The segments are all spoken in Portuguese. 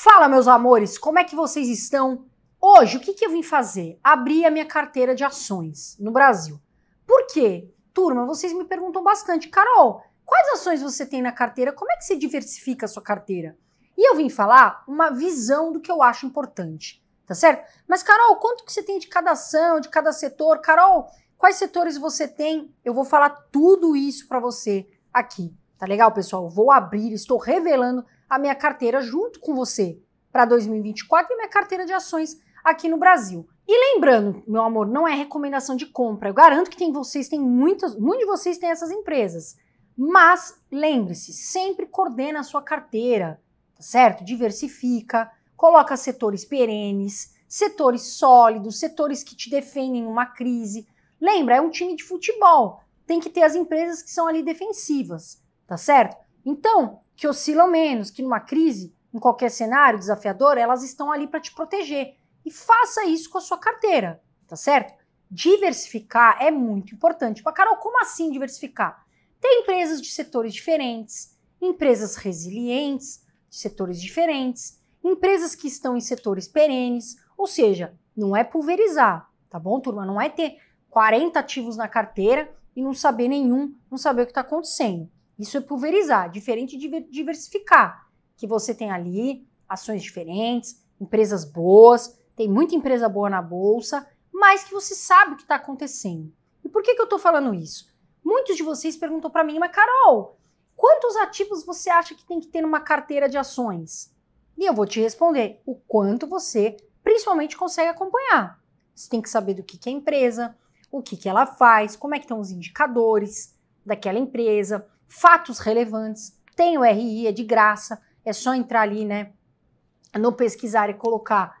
Fala, meus amores, como é que vocês estão? Hoje, o que, que eu vim fazer? Abrir a minha carteira de ações no Brasil. Por quê? Turma, vocês me perguntam bastante, Carol, quais ações você tem na carteira? Como é que você diversifica a sua carteira? E eu vim falar uma visão do que eu acho importante, tá certo? Mas, Carol, quanto que você tem de cada ação, de cada setor? Carol, quais setores você tem? Eu vou falar tudo isso para você aqui, tá legal, pessoal? vou abrir, estou revelando a minha carteira junto com você para 2024 e minha carteira de ações aqui no Brasil. E lembrando, meu amor, não é recomendação de compra. Eu garanto que tem vocês, tem muitas, muitos de vocês têm essas empresas. Mas lembre-se, sempre coordena a sua carteira, tá certo? Diversifica, coloca setores perenes, setores sólidos, setores que te defendem numa crise. Lembra, é um time de futebol. Tem que ter as empresas que são ali defensivas, tá certo? Então, que oscilam menos, que numa crise, em qualquer cenário desafiador, elas estão ali para te proteger. E faça isso com a sua carteira, tá certo? Diversificar é muito importante. Para Carol, como assim diversificar? Tem empresas de setores diferentes, empresas resilientes de setores diferentes, empresas que estão em setores perenes, ou seja, não é pulverizar, tá bom, turma? Não é ter 40 ativos na carteira e não saber nenhum, não saber o que está acontecendo. Isso é pulverizar, diferente de diversificar, que você tem ali ações diferentes, empresas boas, tem muita empresa boa na bolsa, mas que você sabe o que está acontecendo. E por que, que eu estou falando isso? Muitos de vocês perguntam para mim, mas Carol, quantos ativos você acha que tem que ter numa carteira de ações? E eu vou te responder o quanto você, principalmente, consegue acompanhar. Você tem que saber do que, que é a empresa, o que, que ela faz, como é que estão os indicadores daquela empresa, fatos relevantes, tem o RI, é de graça, é só entrar ali, né, no pesquisar e colocar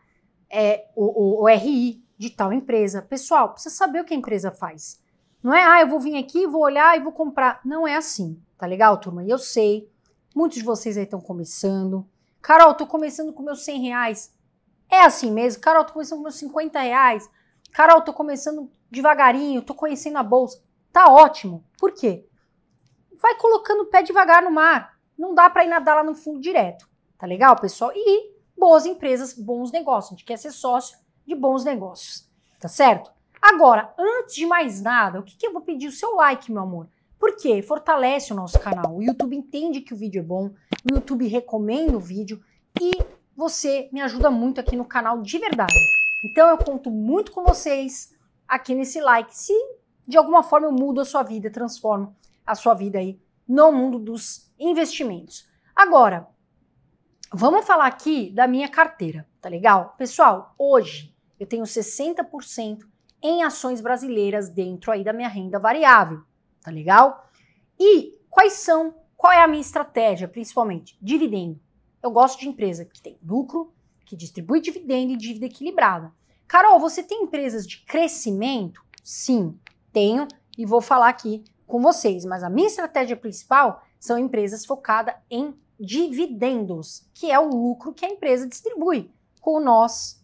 é, o, o, o RI de tal empresa. Pessoal, precisa saber o que a empresa faz. Não é, ah, eu vou vir aqui, vou olhar e vou comprar. Não é assim, tá legal, turma? E eu sei, muitos de vocês aí estão começando. Carol, tô começando com meus 100 reais. É assim mesmo. Carol, tô começando com meus 50 reais. Carol, tô começando devagarinho, tô conhecendo a bolsa. Tá ótimo. Por quê? vai colocando o pé devagar no mar. Não dá para ir nadar lá no fundo direto. Tá legal, pessoal? E boas empresas, bons negócios. A gente quer ser sócio de bons negócios. Tá certo? Agora, antes de mais nada, o que, que eu vou pedir? O seu like, meu amor. Porque fortalece o nosso canal. O YouTube entende que o vídeo é bom, o YouTube recomenda o vídeo e você me ajuda muito aqui no canal de verdade. Então eu conto muito com vocês aqui nesse like. Se de alguma forma eu mudo a sua vida, transformo a sua vida aí no mundo dos investimentos. Agora, vamos falar aqui da minha carteira, tá legal? Pessoal, hoje eu tenho 60% em ações brasileiras dentro aí da minha renda variável, tá legal? E quais são, qual é a minha estratégia, principalmente? Dividendo. Eu gosto de empresa que tem lucro, que distribui dividendo e dívida equilibrada. Carol, você tem empresas de crescimento? Sim, tenho e vou falar aqui com vocês, mas a minha estratégia principal são empresas focadas em dividendos, que é o lucro que a empresa distribui com nós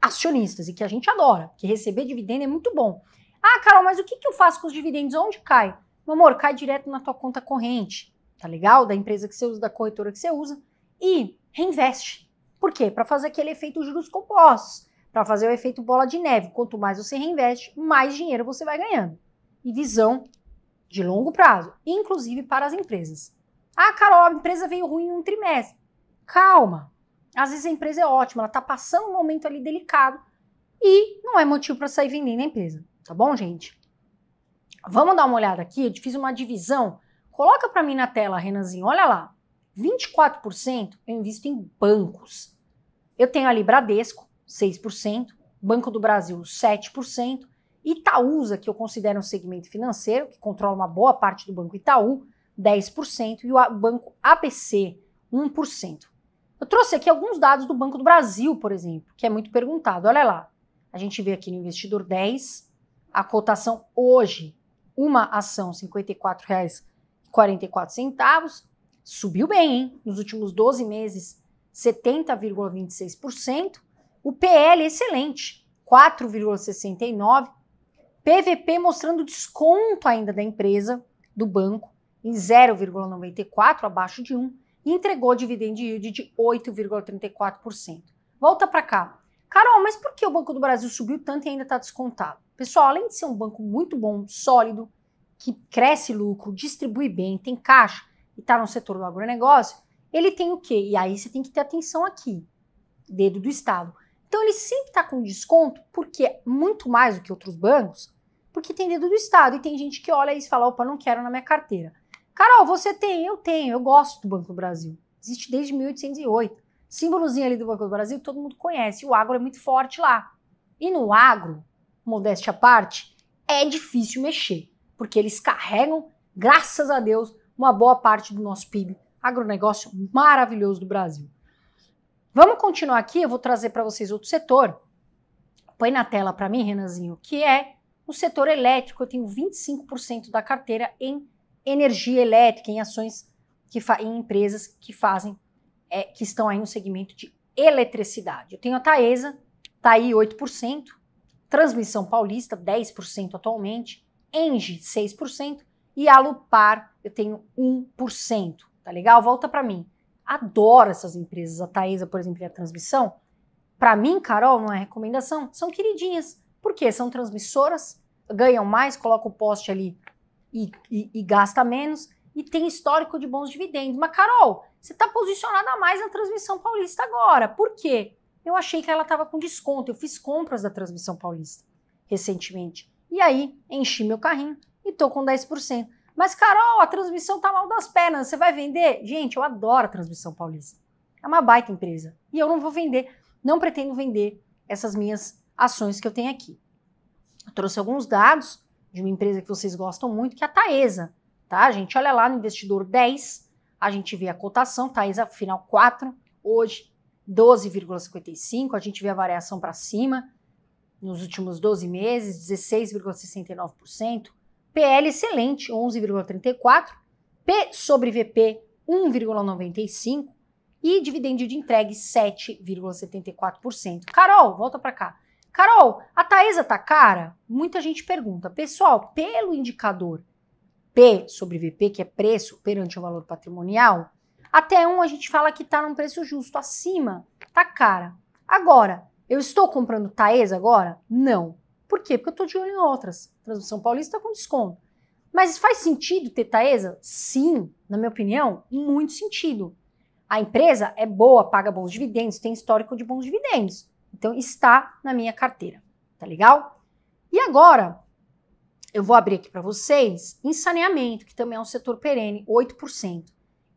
acionistas e que a gente adora, que receber dividendo é muito bom. Ah, Carol, mas o que, que eu faço com os dividendos? Onde cai? Meu amor, cai direto na tua conta corrente, tá legal? Da empresa que você usa, da corretora que você usa e reinveste. Por quê? Para fazer aquele efeito juros compostos, para fazer o efeito bola de neve. Quanto mais você reinveste, mais dinheiro você vai ganhando. E visão de longo prazo, inclusive para as empresas. Ah, Carol, a empresa veio ruim em um trimestre. Calma. Às vezes a empresa é ótima, ela está passando um momento ali delicado e não é motivo para sair vendendo a empresa. Tá bom, gente? Vamos dar uma olhada aqui. Eu fiz uma divisão. Coloca para mim na tela, Renanzinho. Olha lá. 24% eu invisto em bancos. Eu tenho ali Bradesco, 6%, Banco do Brasil, 7%, Itaúsa, que eu considero um segmento financeiro, que controla uma boa parte do Banco Itaú, 10%, e o Banco ABC, 1%. Eu trouxe aqui alguns dados do Banco do Brasil, por exemplo, que é muito perguntado. Olha lá, a gente vê aqui no investidor 10, a cotação hoje, uma ação, R$ 54,44, subiu bem, hein? Nos últimos 12 meses, 70,26%. O PL excelente, 4,69%. PVP mostrando desconto ainda da empresa, do banco, em 0,94 abaixo de 1 e entregou dividend yield de 8,34%. Volta para cá. Carol, mas por que o Banco do Brasil subiu tanto e ainda está descontado? Pessoal, além de ser um banco muito bom, sólido, que cresce lucro, distribui bem, tem caixa e está no setor do agronegócio, ele tem o quê? E aí você tem que ter atenção aqui, dedo do Estado. Então ele sempre está com desconto, porque muito mais do que outros bancos, porque tem dedo do Estado. E tem gente que olha isso e fala: opa, não quero na minha carteira. Carol, você tem? Eu tenho, eu gosto do Banco do Brasil. Existe desde 1808. Símbolozinho ali do Banco do Brasil, todo mundo conhece. O agro é muito forte lá. E no agro, modéstia à parte, é difícil mexer, porque eles carregam, graças a Deus, uma boa parte do nosso PIB. Agronegócio maravilhoso do Brasil. Vamos continuar aqui, eu vou trazer para vocês outro setor. Põe na tela para mim, Renanzinho, que é no setor elétrico, eu tenho 25% da carteira em energia elétrica, em ações que em empresas que fazem, é, que estão aí no segmento de eletricidade. Eu tenho a Taesa, está aí 8%, Transmissão Paulista, 10% atualmente, Engie, 6%, e Alupar, eu tenho 1%. Tá legal? Volta para mim. Adoro essas empresas. A Taesa, por exemplo, e a Transmissão, para mim, Carol, não é recomendação, são queridinhas porque são transmissoras, ganham mais, coloca o poste ali e, e, e gasta menos, e tem histórico de bons dividendos. Mas, Carol, você está posicionada mais na transmissão paulista agora. Por quê? Eu achei que ela estava com desconto. Eu fiz compras da transmissão paulista recentemente. E aí, enchi meu carrinho e estou com 10%. Mas, Carol, a transmissão tá mal das pernas. Você vai vender? Gente, eu adoro a transmissão paulista. É uma baita empresa. E eu não vou vender. Não pretendo vender essas minhas ações que eu tenho aqui. Eu trouxe alguns dados de uma empresa que vocês gostam muito, que é a Taesa, tá? A gente olha lá no investidor 10, a gente vê a cotação, Taesa final 4, hoje 12,55, a gente vê a variação para cima nos últimos 12 meses, 16,69%, PL excelente, 11,34, P sobre VP 1,95 e dividendo de entregue 7,74%. Carol, volta para cá. Carol, a Taesa tá cara? Muita gente pergunta. Pessoal, pelo indicador P sobre VP, que é preço perante o valor patrimonial, até um a gente fala que tá num preço justo, acima tá cara. Agora, eu estou comprando Taesa agora? Não. Por quê? Porque eu estou de olho em outras. Transmissão Paulista com desconto. Mas faz sentido ter Taesa? Sim, na minha opinião, muito sentido. A empresa é boa, paga bons dividendos, tem histórico de bons dividendos. Então está na minha carteira, tá legal? E agora eu vou abrir aqui para vocês em saneamento, que também é um setor perene, 8%.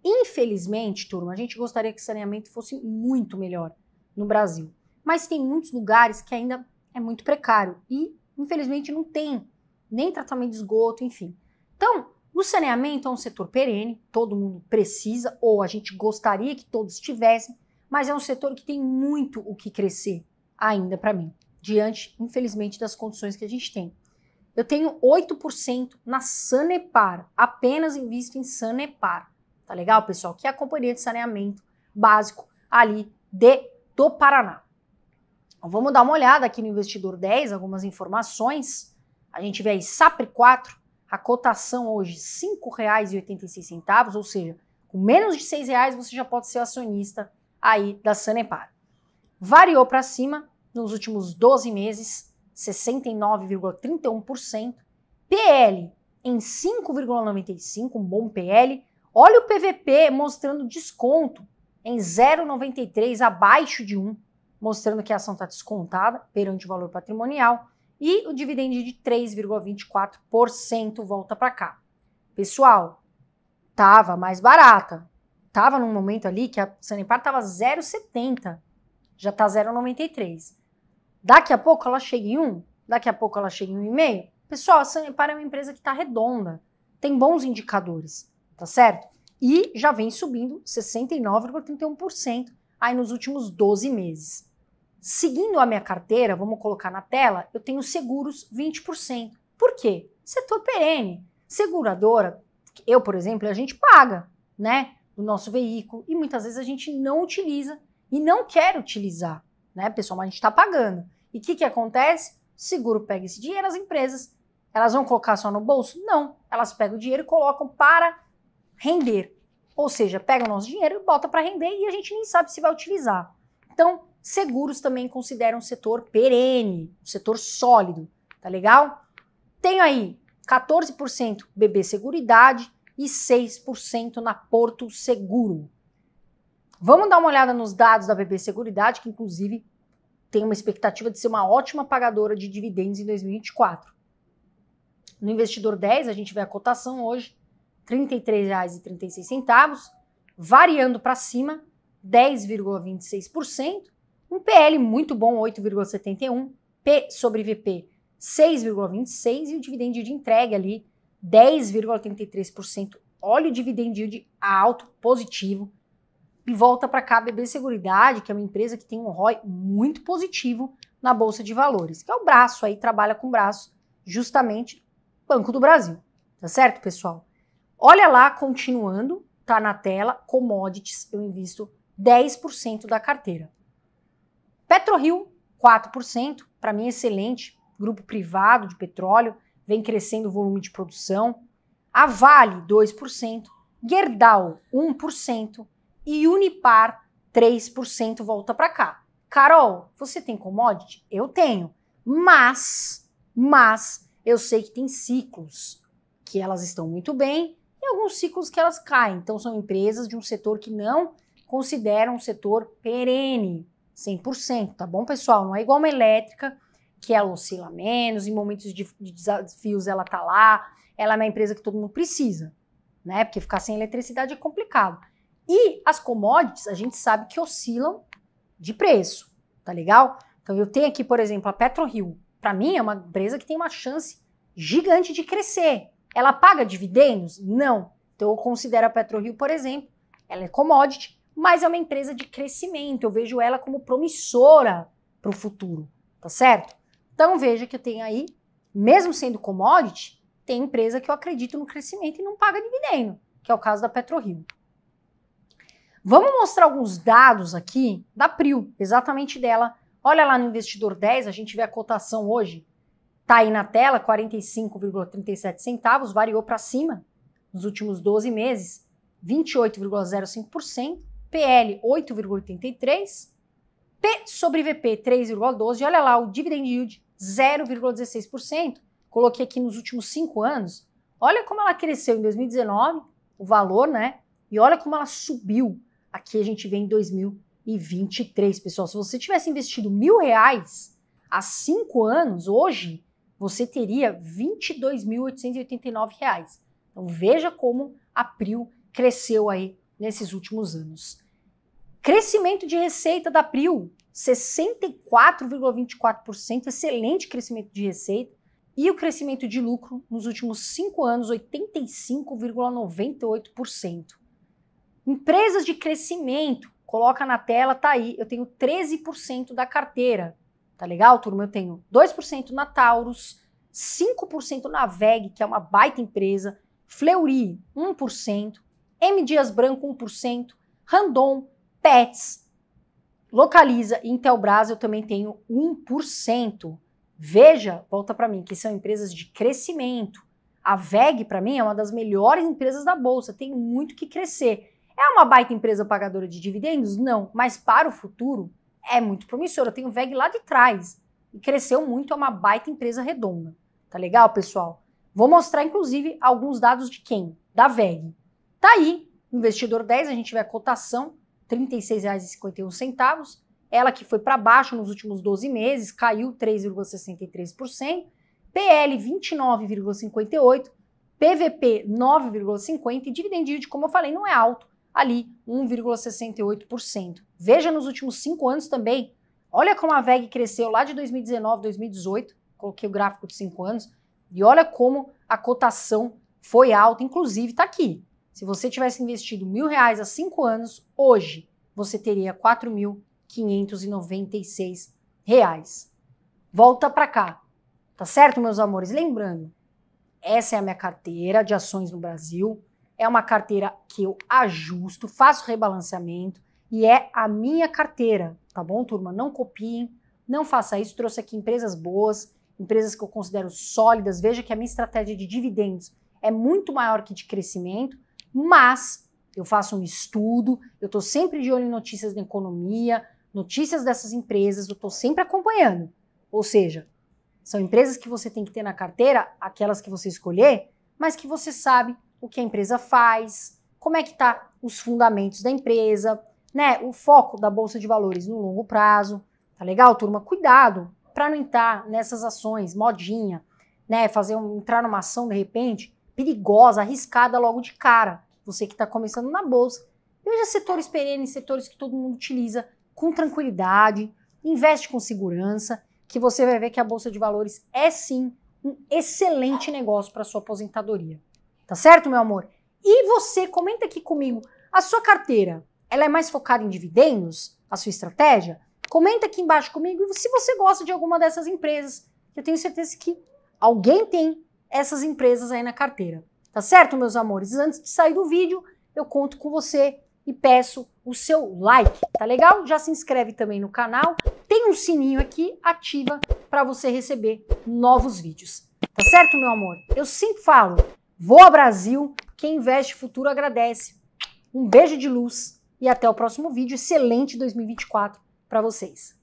Infelizmente, turma, a gente gostaria que saneamento fosse muito melhor no Brasil, mas tem muitos lugares que ainda é muito precário e infelizmente não tem nem tratamento de esgoto, enfim. Então, o saneamento é um setor perene, todo mundo precisa, ou a gente gostaria que todos tivessem, mas é um setor que tem muito o que crescer ainda para mim, diante, infelizmente, das condições que a gente tem. Eu tenho 8% na Sanepar, apenas invisto em Sanepar. Tá legal, pessoal? Que é a companhia de saneamento básico ali de do Paraná. Então, vamos dar uma olhada aqui no investidor 10, algumas informações. A gente vê aí SAPRE 4, a cotação hoje R$ 5,86, ou seja, com menos de R$ 6,00 você já pode ser acionista aí da Sanepar. Variou para cima nos últimos 12 meses, 69,31%. PL em 5,95, um bom PL. Olha o PVP mostrando desconto em 0,93 abaixo de 1, mostrando que a ação está descontada perante o valor patrimonial. E o dividendo de 3,24% volta para cá. Pessoal, estava mais barata estava num momento ali que a Sanepar estava 0,70, já está 0,93. Daqui a pouco ela chega em 1, um, daqui a pouco ela chega em 1,5. Pessoal, a Sanepar é uma empresa que está redonda, tem bons indicadores, tá certo? E já vem subindo 69,31% aí nos últimos 12 meses. Seguindo a minha carteira, vamos colocar na tela, eu tenho seguros 20%. Por quê? Setor perene. Seguradora, eu, por exemplo, a gente paga, né? do nosso veículo e muitas vezes a gente não utiliza e não quer utilizar, né, pessoal? Mas a gente está pagando. E o que, que acontece? O seguro pega esse dinheiro, as empresas, elas vão colocar só no bolso? Não. Elas pegam o dinheiro e colocam para render. Ou seja, pega o nosso dinheiro e bota para render e a gente nem sabe se vai utilizar. Então, seguros também consideram um setor perene, um setor sólido, tá legal? Tenho aí 14% BB Seguridade, e 6% na Porto Seguro. Vamos dar uma olhada nos dados da BB Seguridade, que inclusive tem uma expectativa de ser uma ótima pagadora de dividendos em 2024. No investidor 10, a gente vê a cotação hoje, R$ 33,36, variando para cima, 10,26%, um PL muito bom, 8,71, P sobre VP 6,26 e o dividendo de entrega ali 10,83%, óleo dividend yield alto, positivo, e volta para cá a BB Seguridade, que é uma empresa que tem um ROI muito positivo na Bolsa de Valores, que é o braço aí, trabalha com o braço, justamente Banco do Brasil. Tá certo, pessoal? Olha lá, continuando, tá na tela, commodities, eu invisto 10% da carteira. PetroRio, 4%, para mim é excelente, grupo privado de petróleo, vem crescendo o volume de produção. A Vale, 2%. Gerdau, 1%. E Unipar, 3% volta para cá. Carol, você tem commodity? Eu tenho. Mas, mas, eu sei que tem ciclos que elas estão muito bem e alguns ciclos que elas caem. Então, são empresas de um setor que não consideram um setor perene, 100%, tá bom, pessoal? Não é igual uma elétrica que ela oscila menos, em momentos de, de desafios ela está lá, ela é uma empresa que todo mundo precisa, né? Porque ficar sem eletricidade é complicado. E as commodities, a gente sabe que oscilam de preço, tá legal? Então eu tenho aqui, por exemplo, a PetroRio. Para mim é uma empresa que tem uma chance gigante de crescer. Ela paga dividendos? Não. Então eu considero a PetroRio, por exemplo, ela é commodity, mas é uma empresa de crescimento. Eu vejo ela como promissora para o futuro, tá certo? Então veja que eu tenho aí, mesmo sendo commodity, tem empresa que eu acredito no crescimento e não paga dividendo, que é o caso da PetroRio. Vamos mostrar alguns dados aqui da Prio, exatamente dela. Olha lá no investidor 10, a gente vê a cotação hoje. Tá aí na tela, 45,37 centavos, variou para cima nos últimos 12 meses, 28,05%, PL 8,83, P sobre VP 3,12, olha lá o dividend yield 0,16%. Coloquei aqui nos últimos cinco anos. Olha como ela cresceu em 2019, o valor, né? E olha como ela subiu. Aqui a gente vem em 2023, pessoal. Se você tivesse investido mil reais há cinco anos, hoje, você teria R$ 22.889. Então veja como a Prio cresceu aí nesses últimos anos. Crescimento de receita da Prio 64,24%, excelente crescimento de receita, e o crescimento de lucro nos últimos cinco anos, 85,98%. Empresas de crescimento, coloca na tela, tá aí, eu tenho 13% da carteira. Tá legal, turma? Eu tenho 2% na Taurus, 5% na VEG, que é uma baita empresa, Fleury, 1%, M. Dias Branco, 1%, Randon, Pets, Localiza e Intelbras eu também tenho 1%. Veja, volta para mim, que são empresas de crescimento. A VEG, para mim, é uma das melhores empresas da Bolsa, tem muito que crescer. É uma baita empresa pagadora de dividendos? Não, mas para o futuro é muito promissora. Eu tenho VEG lá de trás e cresceu muito, é uma baita empresa redonda. Tá legal, pessoal? Vou mostrar, inclusive, alguns dados de quem? Da VEG. Tá aí, investidor 10, a gente vê a cotação R$ 36,51. Ela que foi para baixo nos últimos 12 meses, caiu 3,63%. PL 29,58%. PVP 9,50% e dividend yield, como eu falei, não é alto, ali 1,68%. Veja nos últimos 5 anos também, olha como a VEG cresceu lá de 2019, 2018, coloquei o gráfico de 5 anos, e olha como a cotação foi alta, inclusive está aqui, se você tivesse investido mil reais há cinco anos, hoje você teria 4.596 reais. Volta para cá, tá certo, meus amores? Lembrando, essa é a minha carteira de ações no Brasil. É uma carteira que eu ajusto, faço rebalanceamento e é a minha carteira, tá bom, turma? Não copiem, não faça isso. Trouxe aqui empresas boas, empresas que eu considero sólidas. Veja que a minha estratégia de dividendos é muito maior que de crescimento mas eu faço um estudo, eu estou sempre de olho em notícias da economia, notícias dessas empresas, eu estou sempre acompanhando. Ou seja, são empresas que você tem que ter na carteira, aquelas que você escolher, mas que você sabe o que a empresa faz, como é que tá os fundamentos da empresa, né? O foco da bolsa de valores no longo prazo. Tá legal, turma? Cuidado para não entrar nessas ações modinha, né? Fazer um, entrar numa ação de repente perigosa, arriscada logo de cara. Você que está começando na bolsa, veja setores perenes, setores que todo mundo utiliza com tranquilidade, investe com segurança, que você vai ver que a bolsa de valores é sim um excelente negócio para sua aposentadoria. Tá certo, meu amor? E você comenta aqui comigo, a sua carteira, ela é mais focada em dividendos, a sua estratégia? Comenta aqui embaixo comigo se você gosta de alguma dessas empresas. Eu tenho certeza que alguém tem essas empresas aí na carteira. Tá certo, meus amores? Antes de sair do vídeo, eu conto com você e peço o seu like, tá legal? Já se inscreve também no canal, tem um sininho aqui, ativa para você receber novos vídeos. Tá certo, meu amor? Eu sempre falo, vou ao Brasil, quem investe futuro agradece. Um beijo de luz e até o próximo vídeo. Excelente 2024 para vocês.